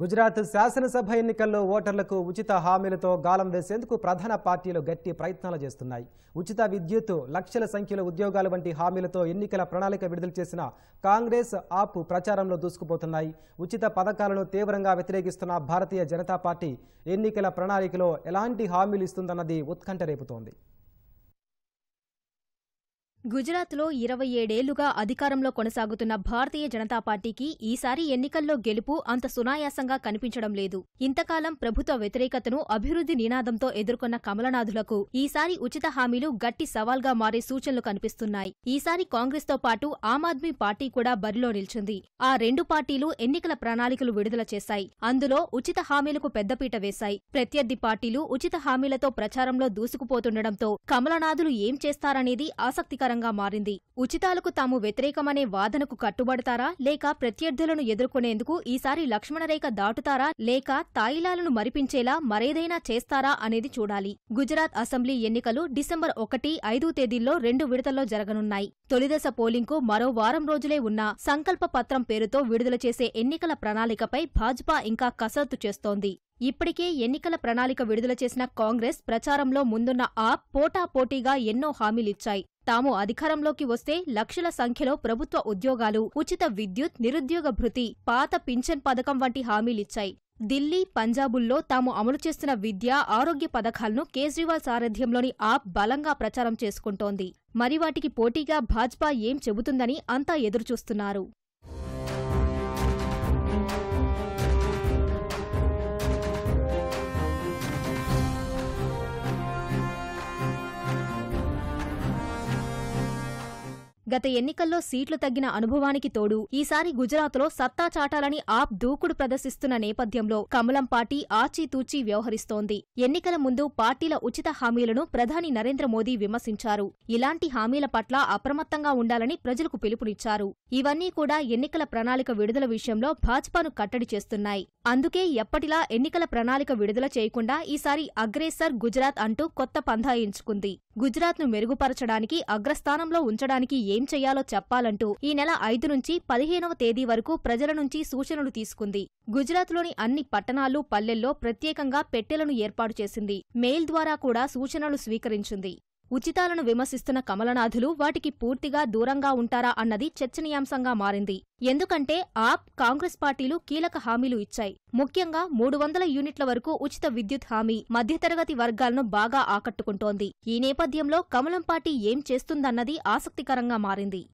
గుజరాత్ శాసనసభ ఎన్నికల్లో ఓటర్లకు ఉచిత హామీలతో గాలం వేసేందుకు ప్రధాన పార్టీలు గట్టి ప్రయత్నాలు చేస్తున్నాయి ఉచిత విద్యుత్ లక్షల సంఖ్యలో ఉద్యోగాలు వంటి హామీలతో ఎన్నికల ప్రణాళిక విడుదల చేసిన కాంగ్రెస్ ఆప్ ప్రచారంలో దూసుకుపోతున్నాయి ఉచిత పథకాలను తీవ్రంగా వ్యతిరేకిస్తున్న భారతీయ జనతా పార్టీ ఎన్నికల ప్రణాళికలో ఎలాంటి హామీలు ఇస్తుందన్నది ఉత్కంఠ రేపుతోంది గుజరాత్లో ఇరవై ఏడేళ్లుగా అధికారంలో కొనసాగుతున్న భారతీయ జనతా పార్టీకి ఈసారి ఎన్నికల్లో గెలుపు అంత సునాయాసంగా కనిపించడం లేదు ఇంతకాలం ప్రభుత్వ వ్యతిరేకతను అభివృద్ధి నినాదంతో ఎదుర్కొన్న కమలనాథులకు ఈసారి ఉచిత హామీలు గట్టి సవాల్గా మారే సూచనలు కనిపిస్తున్నాయి ఈసారి కాంగ్రెస్తో పాటు ఆమ్ ఆద్మీ పార్టీ కూడా బరిలో నిలిచింది ఆ రెండు పార్టీలు ఎన్నికల ప్రణాళికలు విడుదల చేశాయి అందులో ఉచిత హామీలకు పెద్దపీట వేశాయి ప్రత్యర్థి పార్టీలు ఉచిత హామీలతో ప్రచారంలో దూసుకుపోతుండటంతో కమలనాథులు ఏం చేస్తారనేది ఆసక్తికర ఆస్కారంగా మారింది ఉచితాలకు తాము వ్యతిరేకమనే వాదనకు కట్టుబడతారా లేక ప్రత్యర్థులను ఎదుర్కొనేందుకు ఈసారి లక్ష్మణరేఖ దాటుతారా లేక తాయిలాలను మరిపించేలా మరేదైనా చేస్తారా అనేది చూడాలి గుజరాత్ అసెంబ్లీ ఎన్నికలు డిసెంబర్ ఒకటి ఐదు తేదీల్లో రెండు విడతల్లో జరగనున్నాయి తొలిదశ పోలింగ్కు మరో వారం రోజులే ఉన్నా సంకల్ప పత్రం పేరుతో విడుదల చేసే ఎన్నికల ప్రణాళికపై భాజపా ఇంకా కసరత్తు చేస్తోంది ఇప్పటికే ఎన్నికల ప్రణాళిక విడుదల చేసిన కాంగ్రెస్ ప్రచారంలో ముందున్న ఆప్ పోటాపోటీగా ఎన్నో హామీలిచ్చాయి తాము అధికారంలోకి వస్తే లక్షల సంఖ్యలో ప్రభుత్వ ఉద్యోగాలు ఉచిత విద్యుత్ నిరుద్యోగ భృతి పాత పింఛన్ పథకం వంటి హామీలిచ్చాయి ఢిల్లీ పంజాబుల్లో తాము అమలు చేస్తున్న విద్య ఆరోగ్య పథకాలను కేజ్రీవాల్ సారథ్యంలోని ఆప్ బలంగా ప్రచారం చేసుకుంటోంది మరి వాటికి పోటీగా భాజ్పా ఏం చెబుతుందని అంతా ఎదురుచూస్తున్నారు గత ఎన్నికల్లో సీట్లు తగ్గిన అనుభవానికి తోడు ఈసారి గుజరాత్లో సత్తా చాటాలని ఆప్ దూకుడు ప్రదర్శిస్తున్న నేపథ్యంలో కమలం పార్టీ ఆచితూచి వ్యవహరిస్తోంది ఎన్నికల ముందు పార్టీల ఉచిత హామీలను ప్రధాని నరేంద్ర మోదీ విమర్శించారు ఇలాంటి హామీల పట్ల అప్రమత్తంగా ఉండాలని ప్రజలకు పిలుపునిచ్చారు ఇవన్నీ కూడా ఎన్నికల ప్రణాళిక విడుదల విషయంలో భాజపాను కట్టడి చేస్తున్నాయి అందుకే ఎప్పటిలా ఎన్నికల ప్రణాళిక విడుదల చేయకుండా ఈసారి అగ్రేసర్ గుజరాత్ అంటూ కొత్త పంధా ఎంచుకుంది గుజరాత్ను మెరుగుపరచడానికి అగ్రస్థానంలో ఉంచడానికి ఏం చేయాలో చెప్పాలంటూ ఈ నెల ఐదు నుంచి పదిహేనవ తేదీ వరకు ప్రజల నుంచి సూచనలు తీసుకుంది గుజరాత్లోని అన్ని పట్టణాలు పల్లెల్లో ప్రత్యేకంగా పెట్టెలను ఏర్పాటు చేసింది మెయిల్ ద్వారా కూడా సూచనలు స్వీకరించింది ఉచితాలను విమర్శిస్తున్న కమలనాథులు వాటికి పూర్తిగా దూరంగా ఉంటారా అన్నది చర్చనీయాంశంగా మారింది ఎందుకంటే ఆప్ కాంగ్రెస్ పార్టీలు కీలక హామీలు ఇచ్చాయి ముఖ్యంగా మూడు వందల యూనిట్ల వరకు ఉచిత విద్యుత్ హామీ మధ్యతరగతి వర్గాలను బాగా ఆకట్టుకుంటోంది ఈ నేపథ్యంలో కమలం పార్టీ ఏం చేస్తుందన్నది ఆసక్తికరంగా మారింది